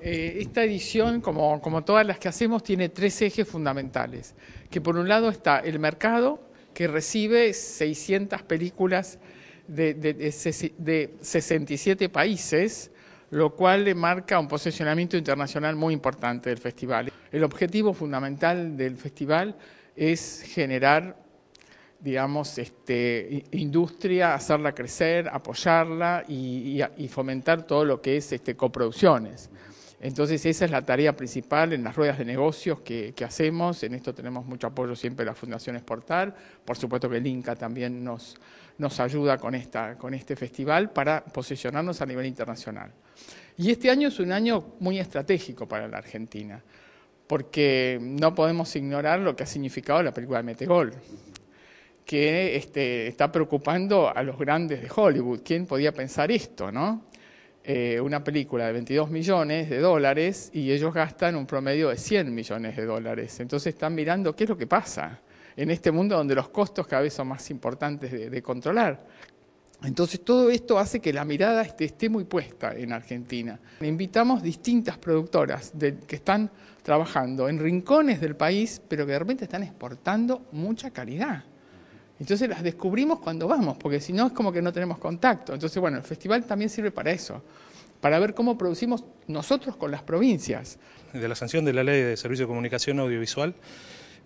Eh, esta edición, como, todas las que hacemos, tiene tres ejes fundamentales, que por un lado está el mercado, que recibe 600 películas de, 67 países, lo cual le marca un posicionamiento internacional muy importante del festival. El objetivo fundamental del festival es generar digamos, este, industria, hacerla crecer, apoyarla y, fomentar todo lo que es este, coproducciones. Entonces esa es la tarea principal en las ruedas de negocios que, hacemos. En esto tenemos mucho apoyo siempre de la Fundación Exportar. Por supuesto que el INCA también nos, ayuda con, este festival para posicionarnos a nivel internacional. Y este año es un año muy estratégico para la Argentina, porque no podemos ignorar lo que ha significado la película de Metegol que este, está preocupando a los grandes de Hollywood. ¿Quién podía pensar esto, no? Eh, una película de 22 millones de dólares y ellos gastan un promedio de 100 millones de dólares. Entonces están mirando qué es lo que pasa en este mundo donde los costos cada vez son más importantes de, controlar. Entonces todo esto hace que la mirada esté, muy puesta en Argentina. Invitamos distintas productoras que están trabajando en rincones del país, pero que de repente están exportando mucha calidad. Entonces las descubrimos cuando vamos, porque si no es como que no tenemos contacto. Entonces, bueno, el festival también sirve para eso, para ver cómo producimos nosotros con las provincias. De la sanción de la Ley de Servicio de Comunicación Audiovisual,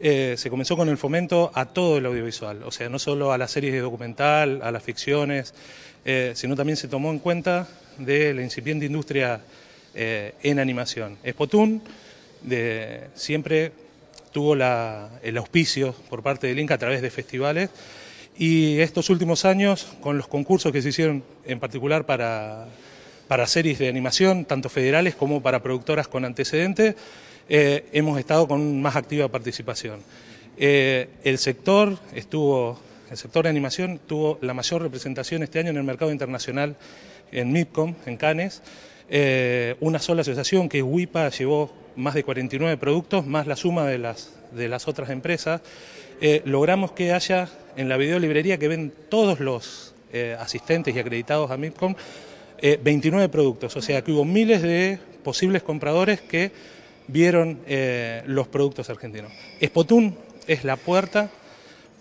eh, se comenzó con el fomento a todo el audiovisual, o sea, no solo a las series de documental, a las ficciones, eh, sino también se tomó en cuenta de la incipiente industria eh, en animación. Spotun, de siempre tuvo el auspicio por parte del Inca a través de festivales y estos últimos años con los concursos que se hicieron en particular para, series de animación, tanto federales como para productoras con antecedentes, eh, hemos estado con más activa participación. Eh, el sector el sector de animación tuvo la mayor representación este año en el mercado internacional en MIPCOM, en Cannes, eh, una sola asociación que es WIPA llevó más de 49 productos, más la suma de las, de las otras empresas, eh, logramos que haya en la videolibrería que ven todos los eh, asistentes y acreditados a MIPCOM 29 productos, o sea que hubo miles de posibles compradores que vieron los productos argentinos. Spotun es la puerta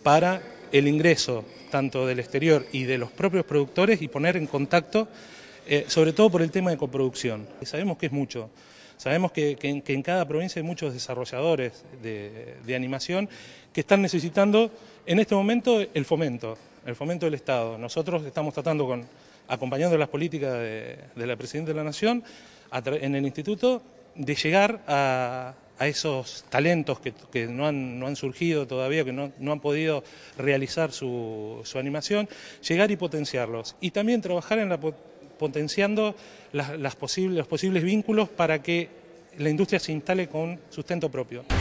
para el ingreso tanto del exterior y de los propios productores y poner en contacto eh, sobre todo por el tema de coproducción. Sabemos que es mucho. Sabemos que, en, cada provincia hay muchos desarrolladores de, animación que están necesitando en este momento el fomento, el fomento del Estado. Nosotros estamos tratando con, acompañando las políticas de, la Presidenta de la Nación en el Instituto, de llegar a, esos talentos que, no, han, surgido todavía, que no, han podido realizar su, su, animación, llegar y potenciarlos. Y también trabajar en la potenciando posibles, los posibles vínculos para que la industria se instale con sustento propio.